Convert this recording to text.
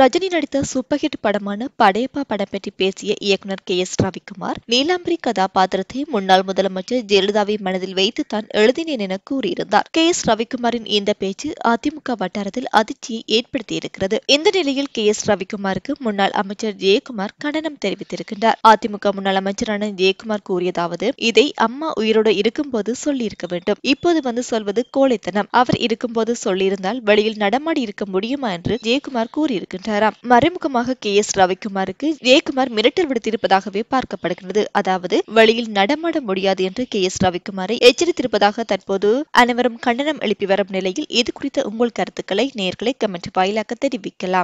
ரஜினி நடித்த super hit படமான படையப்பா படம் பற்றி பேசிய இயக்குனர் கே எஸ் ரவிக்குமார் நீலாம்பரி கதாபாத்திரத்தை முன்னாள் முதலமைச்சர் ஜெயலலிதாவை மனதில் வைத்து தான் எழுதினேன் என கூறியிருந்தார் கே எஸ் ரவிக்குமாரின் இந்த பேச்சு அதிமுக வட்டாரத்தில் அதிர்ச்சியை ஏற்படுத்தியிருக்கிறது இந்த நிலையில் கே எஸ் ரவிக்குமாருக்கு முன்னாள் அமைச்சர் ஜெயக்குமார் கண்டனம் தெரிவித்திருக்கின்றார் அதிமுக முன்னாள் அமைச்சரான ஜெயக்குமார் கூறியதாவது இதை அம்மா உயிரோடு இருக்கும்போது சொல்லியிருக்க வேண்டும் இப்போது வந்து சொல்வது கோழைத்தனம் அவர் இருக்கும்போது சொல்லியிருந்தால் வெளியில் நடமாடி இருக்க முடியுமா என்று ஜெயக்குமார் கூறியிருக்கின்றார் மாட்டாராம் மறைமுகமாக கே எஸ் ரவிக்குமாருக்கு ஜெயக்குமார் மிரட்டல் விடுத்திருப்பதாகவே பார்க்கப்படுகிறது அதாவது வழியில் நடமாட முடியாது என்று கே எஸ் ரவிக்குமாரை எச்சரித்திருப்பதாக தற்போது அனைவரும் கண்டனம் எழுப்பி வரும் நிலையில் இது குறித்த உங்கள் கருத்துக்களை நேர்களை கமெண்ட் வாயிலாக தெரிவிக்கலாம்